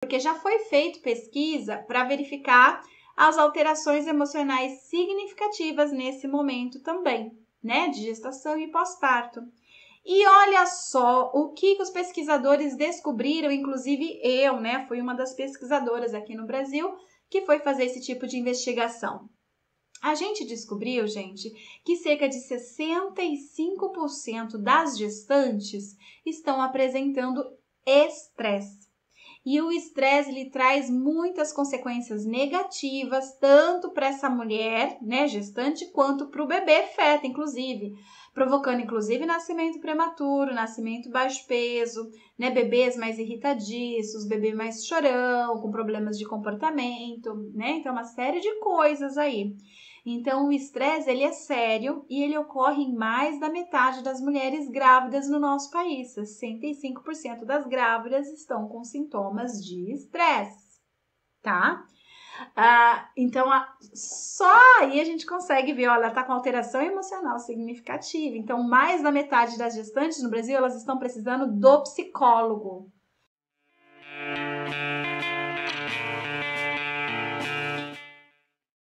porque já foi feita pesquisa para verificar as alterações emocionais significativas nesse momento também, né, de gestação e pós-parto. E olha só o que, que os pesquisadores descobriram, inclusive eu, né, fui uma das pesquisadoras aqui no Brasil que foi fazer esse tipo de investigação. A gente descobriu, gente, que cerca de 65% das gestantes estão apresentando estresse. E o estresse lhe traz muitas consequências negativas, tanto para essa mulher, né, gestante, quanto para o bebê feto, inclusive, provocando inclusive nascimento prematuro, nascimento baixo peso, né, bebês mais irritadiços, bebê mais chorão, com problemas de comportamento, né? Então uma série de coisas aí. Então, o estresse ele é sério e ele ocorre em mais da metade das mulheres grávidas no nosso país. 65% das grávidas estão com sintomas de estresse, tá? Ah, então, a, só aí a gente consegue ver, olha, ela está com alteração emocional significativa. Então, mais da metade das gestantes no Brasil, elas estão precisando do psicólogo.